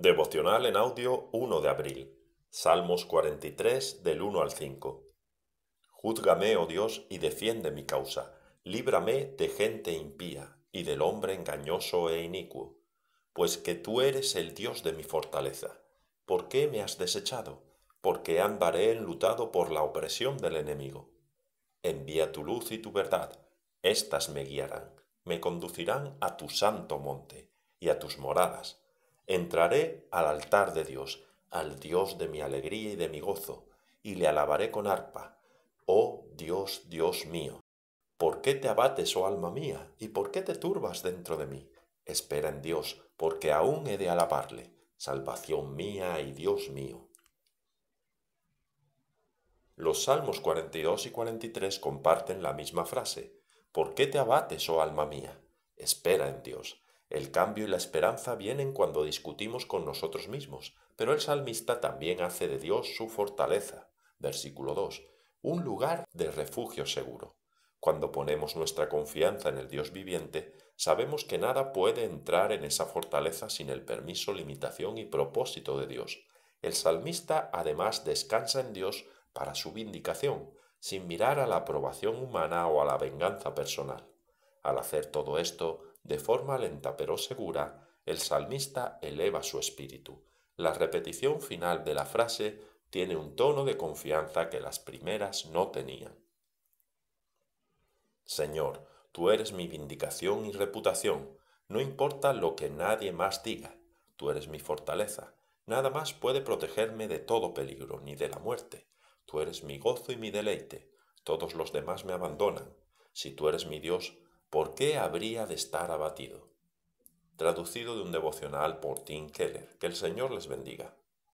Devocional en audio 1 de abril. Salmos 43 del 1 al 5. Júzgame, oh Dios, y defiende mi causa. Líbrame de gente impía y del hombre engañoso e inicuo, pues que tú eres el Dios de mi fortaleza. ¿Por qué me has desechado? Porque andaré enlutado por la opresión del enemigo. Envía tu luz y tu verdad. Estas me guiarán, me conducirán a tu santo monte y a tus moradas Entraré al altar de Dios, al Dios de mi alegría y de mi gozo, y le alabaré con arpa. Oh Dios, Dios mío, ¿por qué te abates, oh alma mía, y por qué te turbas dentro de mí? Espera en Dios, porque aún he de alabarle, salvación mía y Dios mío. Los Salmos 42 y 43 comparten la misma frase. ¿Por qué te abates, oh alma mía? Espera en Dios. El cambio y la esperanza vienen cuando discutimos con nosotros mismos, pero el salmista también hace de Dios su fortaleza. Versículo 2. Un lugar de refugio seguro. Cuando ponemos nuestra confianza en el Dios viviente, sabemos que nada puede entrar en esa fortaleza sin el permiso, limitación y propósito de Dios. El salmista además descansa en Dios para su vindicación, sin mirar a la aprobación humana o a la venganza personal. Al hacer todo esto, de forma lenta pero segura, el salmista eleva su espíritu. La repetición final de la frase tiene un tono de confianza que las primeras no tenían. Señor, tú eres mi vindicación y reputación, no importa lo que nadie más diga, tú eres mi fortaleza, nada más puede protegerme de todo peligro ni de la muerte, tú eres mi gozo y mi deleite, todos los demás me abandonan, si tú eres mi Dios, ¿Por qué habría de estar abatido? Traducido de un devocional por Tim Keller. Que el Señor les bendiga.